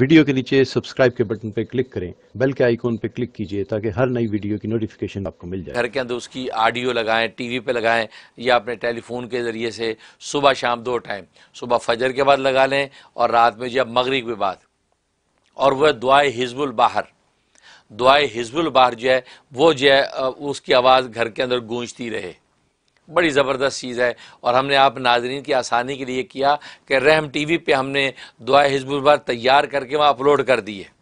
video के नीचे subscribe के बटन पर क्लिक करें बेल के आइकॉन पर क्लिक कीजिए ताकि हर नई वीडियो की नोटिफिकेशन आपको मिल जाए घर के अंदर उसकी ऑडियो लगाएं टीवी पे लगाएं या अपने टेलीफोन के ज़रिए से सुबह शाम दो टाइम सुबह फजर के बाद लगा लें और रात में जब मगरब के बाद और वह दुआए हिजबुल बाहर दुआए हिजबुल बाहर जो है वो जो है उसकी आवाज़ घर के अंदर गूंजती रहे बड़ी ज़बरदस्त चीज़ है और हमने आप नाजरन की आसानी के लिए किया कि रहम टी वी पर हमने दुआ हिजबुलबार तैयार करके वहाँ अपलोड कर दी है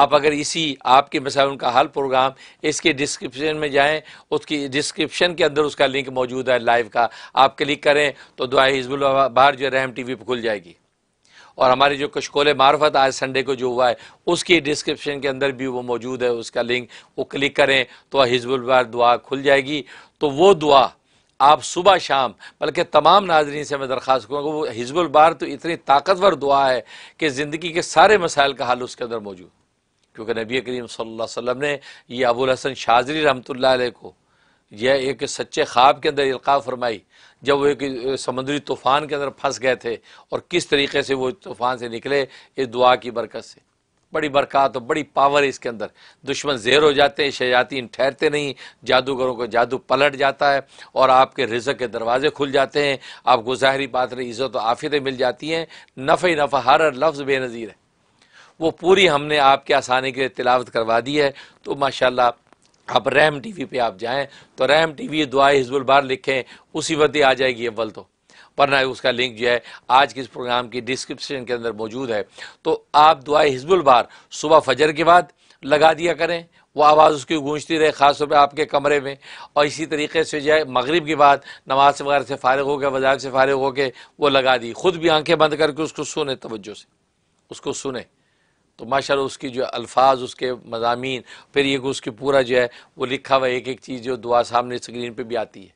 आप अगर इसी आपके मिसाल उनका हल प्रोग्राम इसके डिस्क्रिप्शन में जाएं उसकी डिस्क्रिप्शन के अंदर उसका लिंक मौजूद है लाइव का आप क्लिक करें तो दुआ हिजबुल बाहर जो रहम टी वी पर खुल जाएगी और हमारी जो कशकोल मार्फत आज संडे को जो हुआ है उसकी डिस्क्रिप्शन के अंदर भी वो मौजूद है उसका लिंक वो क्लिक करें तो हिजबुलबार दुआ खुल जाएगी तो वो दुआ आप सुबह शाम बल्कि तमाम नाजरन से मैं दरख्वास्त करूँगा वो हिजबुलबार तो इतनी ताकतवर दुआ है कि ज़िंदगी के सारे मसाइल का हल उसके अंदर मौजूद क्योंकि नबी करीम सल वसम ने यह अबूल हसन शाजरी रहमत अलैह को यह एक सच्चे ख्वाब के अंदर इल्का फरमाई जब वो एक समुद्री तूफ़ान के अंदर फंस गए थे और किस तरीके से वो तूफ़ान से निकले इस दुआ की बरकत से बड़ी बरकत और बड़ी पावर है इसके अंदर दुश्मन जेर हो जाते हैं शयातीन ठहरते नहीं जादूगरों को जादू पलट जाता है और आपके रिजक के दरवाजे खुल जाते हैं आपको ज़ाहरी बात नहीं इज़्ज़त आफियतें मिल जाती हैं नफ़ ही नफ़ा हर लफ्ज़ बेनज़ीर है वो पूरी हमने आपके आसानी के लिए तिलावत करवा दी है तो माशाल्लाह अब रैम टीवी पे आप जाएं तो रैम टीवी दुआ हिजबुल बार लिखें उसी वक्त ही आ जाएगी अव्वल तो वरना उसका लिंक जो है आज के इस प्रोग्राम की डिस्क्रिप्शन के अंदर मौजूद है तो आप दुआ हिजबुल बार सुबह फजर के बाद लगा दिया करें वो आवाज़ उसकी गूंजती रहे ख़ासतौर पर आपके कमरे में और इसी तरीके से जो है मगरब के बाद नमाज वगैरह से फ़ारग हो गया वज़ायब से फ़ारग हो के वो लगा दी खुद भी आंखें बंद करके उसको सुने तवज्जो से उसको सुने तो माशा उसकी जो अल्फाज उसके मजामी फिर ये उसके पूरा जो है वो लिखा हुआ एक एक चीज़ जो दुआ सामने स्क्रीन पर भी आती है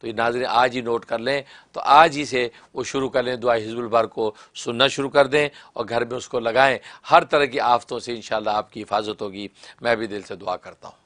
तो ये नाजरें आज ही नोट कर लें तो आज ही से वो शुरू कर लें दुआ हिजबुलबर को सुनना शुरू कर दें और घर में उसको लगाएं हर तरह की आफतों से इन आपकी हिफाजत होगी मैं भी दिल से दुआ करता हूँ